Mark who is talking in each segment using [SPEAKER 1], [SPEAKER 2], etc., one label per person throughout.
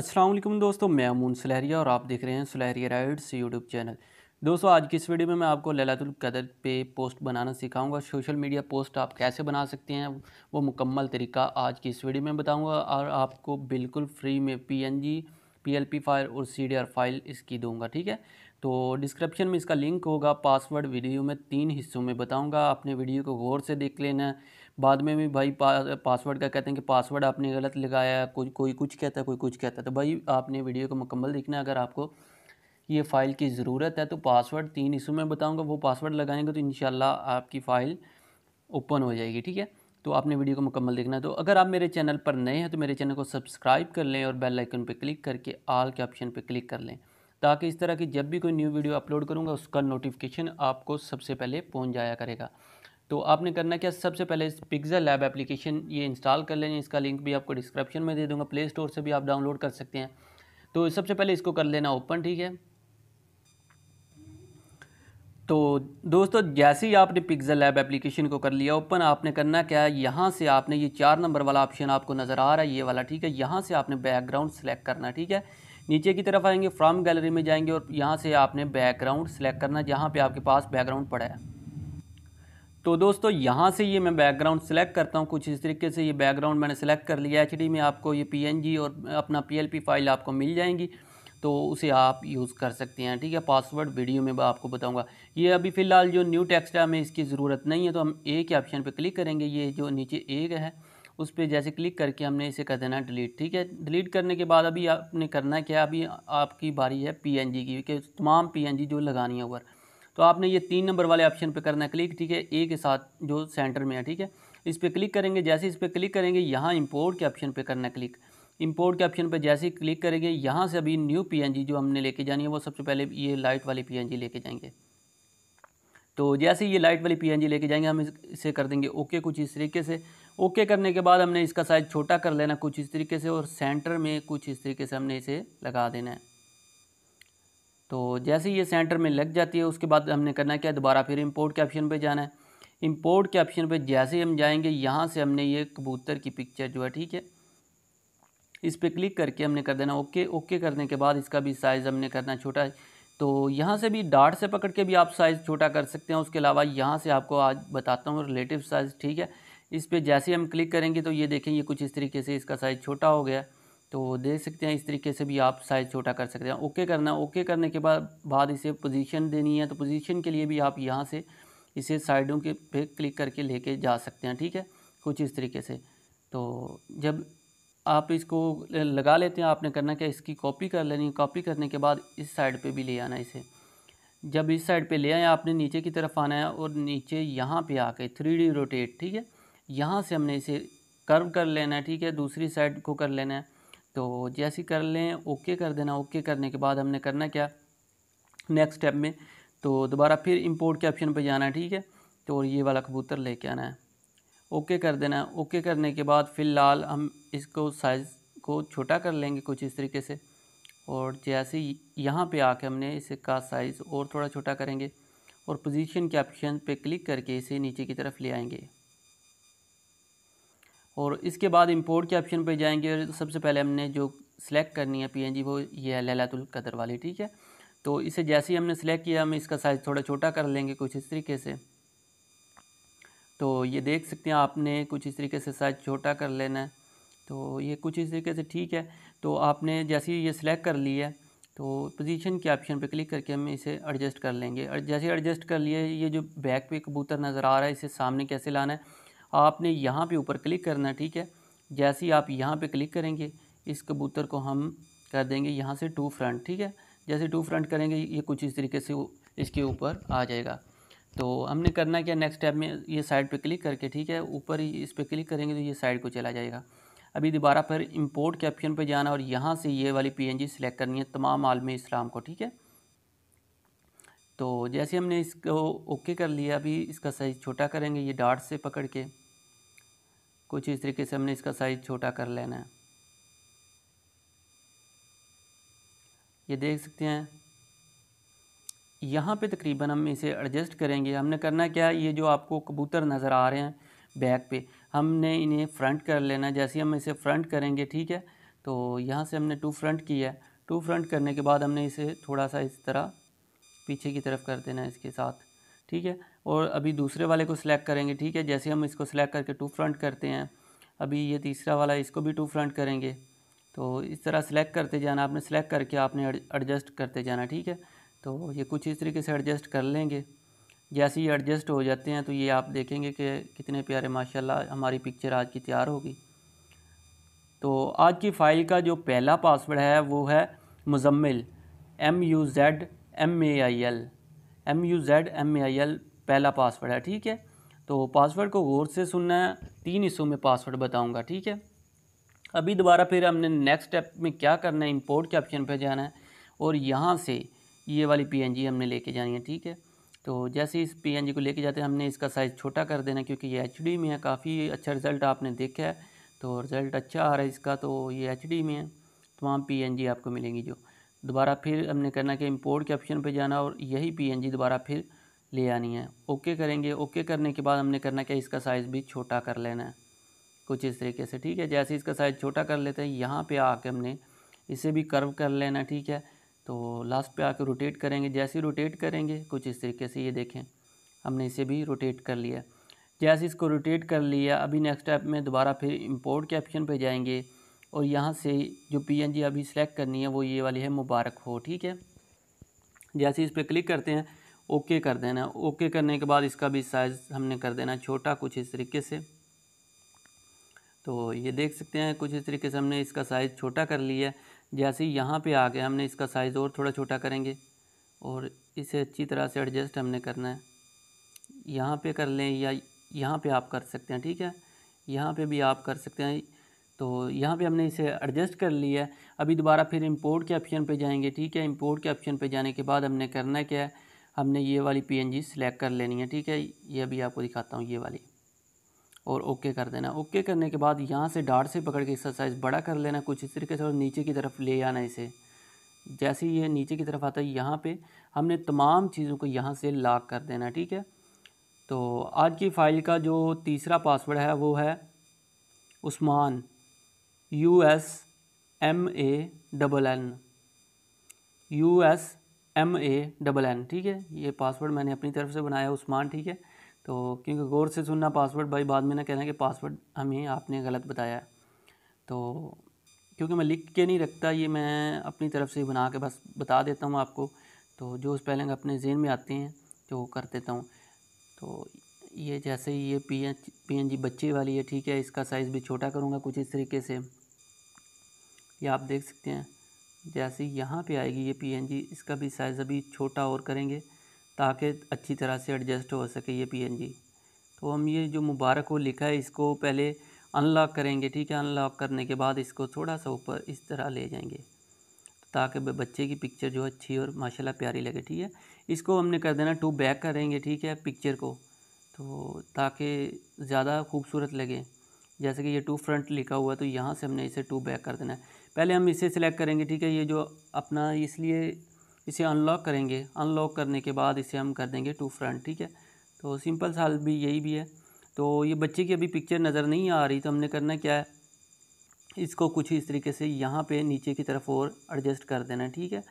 [SPEAKER 1] असलम दोस्तों मैं अमून सलहरिया और आप देख रहे हैं सलहरिया राइड्स यूट्यूब चैनल दोस्तों आज की इस वीडियो में मैं आपको ललातुल कदर पे पोस्ट बनाना सिखाऊंगा सोशल मीडिया पोस्ट आप कैसे बना सकते हैं वो मुकम्मल तरीका आज की इस वीडियो में बताऊंगा और आपको बिल्कुल फ्री में पी पीएलपी फाइल और सी फाइल इसकी दूँगा ठीक है तो डिस्क्रिप्शन में इसका लिंक होगा पासवर्ड वीडियो में तीन हिस्सों में बताऊँगा आपने वीडियो को गौर से देख लेना बाद में भी भाई पा, पासवर्ड का कहते हैं कि पासवर्ड आपने गलत लगाया कोई कोई कुछ कहता है कोई कुछ कहता है तो भाई आपने वीडियो को मुकम्मल देखना है अगर आपको ये फ़ाइल की ज़रूरत है तो पासवर्ड तीन इशू में बताऊँगा वो पासवर्ड लगाएंगे तो इन आपकी फ़ाइल ओपन हो जाएगी ठीक है तो आपने वीडियो को मुकम्मल देखना है तो अगर आप मेरे चैनल पर नए हैं तो मेरे चैनल को सब्सक्राइब कर लें और बेल आइकन पर क्लिक करके आल के ऑप्शन पर क्लिक कर लें ताकि इस तरह की जब भी कोई न्यू वीडियो अपलोड करूँगा उसका नोटिफिकेशन आपको सबसे पहले पहुँच जाया करेगा तो आपने करना क्या सबसे पहले इस पिक्ज़ल लैब एप्लीकेशन ये इंस्टॉल कर लेना इसका लिंक भी आपको डिस्क्रिप्शन में दे दूंगा प्ले स्टोर से भी आप डाउनलोड कर सकते हैं तो सबसे पहले इसको कर लेना ओपन ठीक है तो दोस्तों जैसे ही आपने पिक्ज़ल लैब एप्लीकेशन को कर लिया ओपन आपने करना क्या है यहाँ से आपने ये चार नंबर वाला ऑप्शन आपको नज़र आ रहा है ये वाला ठीक है यहाँ से आपने बैकग्राउंड सेलेक्ट करना ठीक है नीचे की तरफ आएंगे फ्रॉम गैलरी में जाएंगे और यहाँ से आपने बैकग्राउंड सेलेक्ट करना जहाँ पे आपके पास बैकग्राउंड पड़ा है तो दोस्तों यहाँ से ये मैं बैकग्राउंड सेलेक्ट करता हूँ कुछ इस तरीके से ये बैकग्राउंड मैंने सेलेक्ट कर लिया एच में आपको ये पी और अपना पी फाइल आपको मिल जाएंगी तो उसे आप यूज़ कर सकते हैं ठीक है पासवर्ड वीडियो में आपको बताऊंगा ये अभी फ़िलहाल जो न्यू टेक्स्ट है हमें इसकी ज़रूरत नहीं है तो हम ए के ऑप्शन पे क्लिक करेंगे ये जो नीचे ए है उस पर जैसे क्लिक करके हमने इसे कर देना डिलीट ठीक है डिलीट करने के बाद अभी आपने करना है क्या अभी आपकी बारी है पी की क्योंकि तमाम पी जो लगानी है ऊपर तो आपने ये तीन नंबर वाले ऑप्शन पे करना है क्लिक ठीक है ए के साथ जो सेंटर में है ठीक है इस पर क्लिक करेंगे जैसे इस पर क्लिक करेंगे यहाँ इम्पोर्ट के ऑप्शन पर करना है क्लिक इम्पोर्ट के ऑप्शन पर जैसे ही क्लिक करेंगे यहाँ से अभी न्यू पीएनजी जो हमने लेके जानी है वो सबसे पहले ये लाइट वाली पीएनजी लेके जाएंगे तो जैसे ये लाइट वाली पीएनजी लेके जाएंगे हम इसे कर देंगे ओके कुछ इस तरीके से ओके करने के बाद हमने इसका साइज़ छोटा कर लेना कुछ इस तरीके से और सेंटर में कुछ इस तरीके से हमने इसे लगा देना है तो जैसे ही ये सेंटर में लग जाती है उसके बाद हमने करना क्या दोबारा फिर इम्पोर्ट के ऑप्शन पर जाना है इम्पोर्ट के ऑप्शन पर जैसे हम जाएंगे यहाँ से हमने ये कबूतर की पिक्चर जो है ठीक है इस पर क्लिक करके हमने कर देना ओके ओके करने के बाद इसका भी साइज़ हमने करना छोटा है तो यहाँ से भी डार्ट से पकड़ के भी आप साइज़ छोटा कर सकते हैं उसके अलावा यहाँ से आपको आज बताता हूँ रिलेटिव साइज़ ठीक है इस पर जैसे हम क्लिक करेंगे तो ये देखें ये कुछ इस तरीके से इसका साइज़ छोटा हो गया तो देख सकते हैं इस तरीके से भी आप साइज़ छोटा कर सकते हैं ओके करना ओके करने के बाद बाद इसे पोजीशन देनी है तो पोजीशन के लिए भी आप यहाँ से इसे साइडों के पे क्लिक करके लेके जा सकते हैं ठीक है कुछ इस तरीके से तो जब आप इसको लगा लेते हैं आपने करना क्या इसकी कॉपी कर लेनी कॉपी करने के बाद इस साइड पर भी ले आना इसे जब इस साइड पर ले आए आपने नीचे की तरफ आना है और नीचे यहाँ पर आके थ्री डी रोटेट ठीक है यहाँ से हमने इसे कर्व कर लेना है ठीक है दूसरी साइड को कर लेना है तो जैसे कर लें ओके कर देना ओके करने के बाद हमने करना क्या नेक्स्ट स्टेप में तो दोबारा फिर इंपोर्ट के ऑप्शन पर जाना है ठीक है तो ये वाला कबूतर लेके आना है ओके कर देना है ओके करने के बाद फ़िलहाल हम इसको साइज़ को छोटा कर लेंगे कुछ इस तरीके से और जैसे यहाँ पे आके हमने इसे का साइज़ और थोड़ा छोटा करेंगे और पोजीशन के ऑप्शन पे क्लिक करके इसे नीचे की तरफ ले आएंगे और इसके बाद इंपोर्ट के ऑप्शन पर जाएंगे और सबसे पहले हमने जो सिलेक्ट करनी है पीएनजी वो ये है ललातुल कदर वाली ठीक है तो इसे जैसे ही हमने सेलेक्ट किया हम इसका साइज़ थोड़ा छोटा कर लेंगे कुछ इस तरीके से तो ये देख सकते हैं आपने कुछ इस तरीके से साइज छोटा कर लेना है तो ये कुछ इस तरीके से ठीक है तो आपने जैसे ही ये सिलेक्ट कर लिया है तो पोजीशन के ऑप्शन पे क्लिक करके हम इसे एडजस्ट कर लेंगे और जैसे एडजस्ट कर लिए ये जो बैक पे कबूतर नज़र आ रहा है इसे सामने कैसे लाना है आपने यहाँ पे ऊपर क्लिक करना है ठीक है जैसे ही आप यहाँ पे क्लिक करेंगे इस कबूतर को हम कर देंगे यहाँ से टू फ्रंट ठीक है जैसे टू फ्रंट करेंगे ये कुछ इस तरीके से इसके ऊपर आ जाएगा तो हमने करना क्या नेक्स्ट टाइप में ये साइड पे क्लिक करके ठीक है ऊपर इस पर क्लिक करेंगे तो ये साइड को चला जाएगा अभी दोबारा फिर इम्पोर्ट के ऑप्शन पर जाना और यहाँ से ये वाली जी सिलेक्ट करनी है तमाम आलमी इस्लाम को ठीक है तो जैसे हमने इसको ओके कर लिया अभी इसका साइज़ छोटा करेंगे ये डार्ट से पकड़ के कुछ इस तरीके से हमने इसका साइज छोटा कर लेना है ये देख सकते हैं यहाँ पे तकरीबन हम इसे एडजस्ट करेंगे हमने करना क्या है ये जो आपको कबूतर नज़र आ रहे हैं बैक पे हमने इन्हें फ्रंट कर लेना है जैसे हम इसे फ्रंट करेंगे ठीक है तो यहाँ से हमने टू फ्रंट किया है टू फ्रंट करने के बाद हमने इसे थोड़ा सा इस तरह पीछे की तरफ कर देना है इसके साथ ठीक है और अभी दूसरे वाले को सिलेक्ट करेंगे ठीक है जैसे हम इसको सिलेक्ट करके टू फ्रंट करते हैं अभी ये तीसरा वाला इसको भी टू फ्रंट करेंगे तो इस तरह सेलेक्ट करते जाना आपने सेलेक्ट करके आपने एडजस्ट करते जाना ठीक है तो ये कुछ इस तरीके से एडजस्ट कर लेंगे जैसे ही एडजस्ट हो जाते हैं तो ये आप देखेंगे कि कितने प्यारे माशाल्लाह हमारी पिक्चर आज की तैयार होगी तो आज की फ़ाइल का जो पहला पासवर्ड है वो है Muzammil M U Z M A I L M U Z M A I L पहला पासवर्ड है ठीक है तो पासवर्ड को गौर से सुनना है तीन हिस्सों में पासवर्ड बताऊंगा ठीक है अभी दोबारा फिर हमने नेक्स्ट स्टेप में क्या करना है इंपोर्ट के ऑप्शन पर जाना है और यहाँ से ये वाली पी हमने लेके जानी है ठीक है तो जैसे इस पी को लेके जाते हैं हमने इसका साइज़ छोटा कर देना क्योंकि ये एच में है काफ़ी अच्छा रिज़ल्ट आपने देखा है तो रिज़ल्ट अच्छा आ रहा है इसका तो ये एच में है तमाम पी आपको मिलेंगी जो दोबारा फिर हमने करना कि इम्पोर्ट के ऑप्शन पर जाना और यही पी दोबारा फिर ले आनी है ओके करेंगे ओके करने के बाद हमने करना क्या इसका साइज़ भी छोटा कर लेना है कुछ इस तरीके से ठीक है जैसे इसका साइज़ छोटा कर लेते हैं यहाँ पे आके हमने इसे भी कर्व कर लेना ठीक है तो लास्ट पे आके रोटेट करेंगे जैसे रोटेट करेंगे कुछ इस तरीके से ये देखें हमने इसे भी रोटेट कर लिया जैसे इसको रोटेट कर लिया अभी नेक्स्ट स्टेप में दोबारा फिर इम्पोर्ट के ऑप्शन पर जाएंगे और यहाँ से जो पी अभी सेलेक्ट करनी है वो ये वाली है मुबारक हो ठीक है जैसे इस पर क्लिक करते हैं ओके कर देना ओके करने के बाद इसका भी साइज़ हमने कर देना छोटा कुछ इस तरीके से तो ये देख सकते हैं कुछ इस तरीके से हमने इसका साइज़ छोटा कर लिया जैसे ही यहाँ आ आके हमने इसका साइज़ और थोड़ा छोटा करेंगे और इसे अच्छी तरह से एडजस्ट हमने करना है यहाँ पे कर लें या यहाँ पे आप कर सकते हैं ठीक है यहाँ पे भी आप कर सकते हैं तो यहाँ पे हमने इसे एडजस्ट कर लिया है अभी दोबारा फिर इंपोर्ट के ऑप्शन पे जाएंगे ठीक है इंपोर्ट के ऑप्शन पे जाने के बाद हमने करना क्या है हमने ये वाली पीएनजी सिलेक्ट कर लेनी है ठीक है ये अभी आपको दिखाता हूँ ये वाली और ओके कर देना ओके करने के बाद यहाँ से डाट से पकड़ के इसका साइज़ बड़ा कर लेना कुछ इस तरीके से और नीचे की तरफ ले आना इसे जैसे ही ये नीचे की तरफ आता है यहाँ पे हमने तमाम चीज़ों को यहाँ से लॉक कर देना ठीक है तो आज की फ़ाइल का जो तीसरा पासवर्ड है वो है Usman U S M A double N U S M A double N ठीक है ये पासवर्ड मैंने अपनी तरफ से बनाया उस्मान ठीक है तो क्योंकि गौर से सुनना पासवर्ड भाई बाद में ना कहना कि पासवर्ड हमें आपने गलत बताया तो क्योंकि मैं लिख के नहीं रखता ये मैं अपनी तरफ से बना के बस बता देता हूँ आपको तो जो स्पेलिंग अपने जेन में आते हैं तो वो कर देता हूँ तो ये जैसे ही ये P N P N G बच्चे वाली है ठीक है इसका साइज़ भी छोटा करूँगा कुछ इस तरीके से ये आप देख सकते हैं जैसे यहाँ पे आएगी ये पीएनजी इसका भी साइज़ अभी छोटा और करेंगे ताकि अच्छी तरह से एडजस्ट हो सके ये पीएनजी तो हम ये जो मुबारक हो लिखा है इसको पहले अनलॉक करेंगे ठीक है अनलॉक करने के बाद इसको थोड़ा सा ऊपर इस तरह ले जाएंगे ताकि बच्चे की पिक्चर जो अच्छी और माशाल्लाह प्यारी लगे ठीक है इसको हमने कर देना टू बैक करेंगे ठीक है पिक्चर को तो ताकि ज़्यादा खूबसूरत लगे जैसे कि ये टू फ्रंट लिखा हुआ है तो यहाँ से हमने इसे टू बैक कर देना है पहले हम इसे सिलेक्ट करेंगे ठीक है ये जो अपना इसलिए इसे अनलॉक करेंगे अनलॉक करने के बाद इसे हम कर देंगे टू फ्रंट ठीक है तो सिंपल साल भी यही भी है तो ये बच्चे की अभी पिक्चर नज़र नहीं आ रही तो हमने करना क्या है इसको कुछ इस तरीके से यहाँ पे नीचे की तरफ और एडजस्ट कर देना ठीक है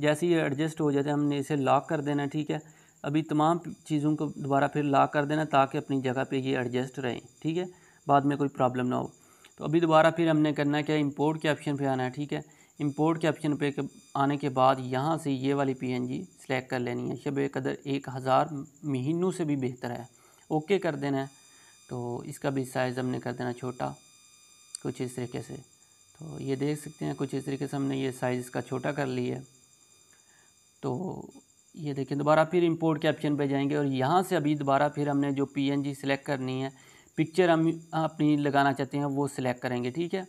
[SPEAKER 1] जैसे ये एडजस्ट हो जाता है हमने इसे लॉक कर देना ठीक है अभी तमाम चीज़ों को दोबारा फिर लॉक कर देना ताकि अपनी जगह पे ये एडजस्ट रहें ठीक है बाद में कोई प्रॉब्लम ना हो तो अभी दोबारा फिर हमने करना है क्या इम्पोर्ट के ऑप्शन पे आना है ठीक है इम्पोर्ट के ऑप्शन पे आने के बाद यहाँ से ये वाली पीएनजी सेलेक्ट कर लेनी है शब कदर एक हज़ार महीनों से भी बेहतर है ओके कर देना है तो इसका भी साइज़ हमने कर देना छोटा कुछ इस तरीके से तो ये देख सकते हैं कुछ इस तरीके से हमने ये साइज़ इसका छोटा कर लिया है तो ये देखें दोबारा फिर इंपोर्ट के ऑप्शन पे जाएंगे और यहाँ से अभी दोबारा फिर हमने जो पीएनजी सेलेक्ट करनी है पिक्चर हम अपनी लगाना चाहते हैं वो सिलेक्ट करेंगे ठीक है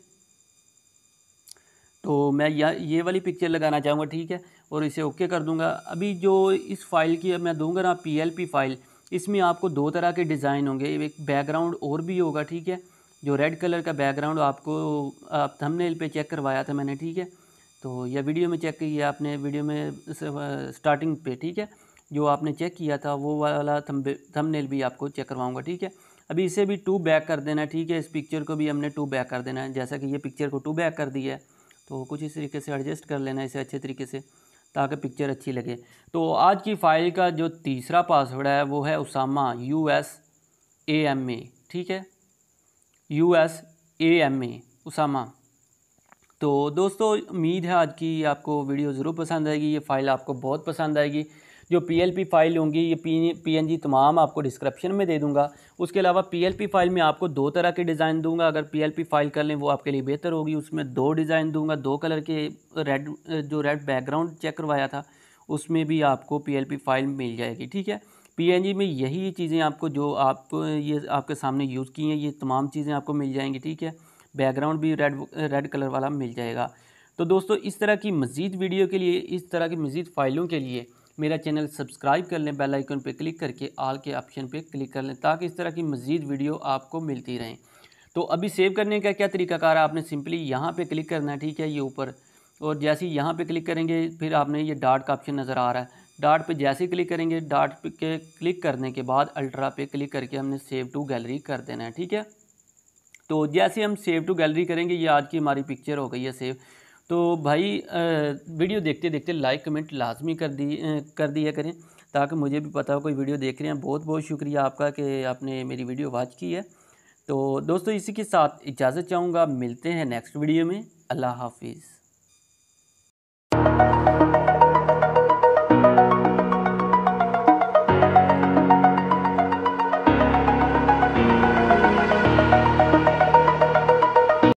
[SPEAKER 1] तो मैं ये वाली पिक्चर लगाना चाहूँगा ठीक है और इसे ओके कर दूँगा अभी जो इस फाइल की मैं दूँगा ना पी फाइल इसमें आपको दो तरह के डिज़ाइन होंगे एक बैकग्राउंड और भी होगा ठीक है जो रेड कलर का बैकग्राउंड आपको आप थंबनेल पे चेक करवाया था मैंने ठीक है तो या वीडियो में चेक किया आपने वीडियो में स्टार्टिंग पे ठीक है जो आपने चेक किया था वो वाला थंबनेल भी आपको चेक करवाऊँगा ठीक है अभी इसे भी टू बैक कर देना ठीक है इस पिक्चर को भी हमने टू बैक कर देना है जैसा कि ये पिक्चर को टू बैक कर दिया है तो कुछ इस तरीके से एडजस्ट कर लेना है इसे अच्छे तरीके से ताकि पिक्चर अच्छी लगे तो आज की फ़ाइल का जो तीसरा पासवर्ड है वो है Usama U S A M A ठीक है U S A M A Usama तो दोस्तों उम्मीद है आज की आपको वीडियो ज़रूर पसंद आएगी ये फ़ाइल आपको बहुत पसंद आएगी जो पीएलपी फाइल होंगी ये पीएनजी तमाम आपको डिस्क्रिप्शन में दे दूंगा उसके अलावा पीएलपी फाइल में आपको दो तरह के डिज़ाइन दूंगा अगर पीएलपी फाइल कर लें वो आपके लिए बेहतर होगी उसमें दो डिज़ाइन दूंगा दो कलर के रेड जो रेड बैकग्राउंड चेक करवाया था उसमें भी आपको पी फाइल मिल जाएगी ठीक है जी में यही चीज़ें आपको जो आप ये आपके सामने यूज़ की हैं ये तमाम चीज़ें आपको मिल जाएंगी ठीक है बैकग्राउंड भी रेड रेड कलर वाला मिल जाएगा तो दोस्तों इस तरह की मज़ीद वीडियो के लिए इस तरह की मज़ीद फ़ाइलों के लिए मेरा चैनल सब्सक्राइब कर लें बेल आइकन पर क्लिक करके आल के ऑप्शन पर क्लिक कर लें ताकि इस तरह की मज़ीद वीडियो आपको मिलती रहें तो अभी सेव करने का क्या तरीकाकार है आपने सिंपली यहाँ पर क्लिक करना है ठीक है ये ऊपर और जैसे ही यहाँ पर क्लिक करेंगे फिर आपने ये डाट का ऑप्शन नज़र आ रहा है डाट पे जैसे ही क्लिक करेंगे डाट पे के क्लिक करने के बाद अल्ट्रा पे क्लिक करके हमने सेव टू गैलरी कर देना है ठीक है तो जैसे हम सेव टू गैलरी करेंगे ये आज की हमारी पिक्चर हो गई है सेव तो भाई वीडियो देखते देखते लाइक कमेंट लाजमी कर दी कर दिया करें ताकि मुझे भी पता हो कोई वीडियो देख रहे हैं बहुत बहुत शुक्रिया आपका कि आपने मेरी वीडियो वॉच की है तो दोस्तों इसी के साथ इजाज़त चाहूँगा मिलते हैं नेक्स्ट वीडियो में अल्लाह हाफिज़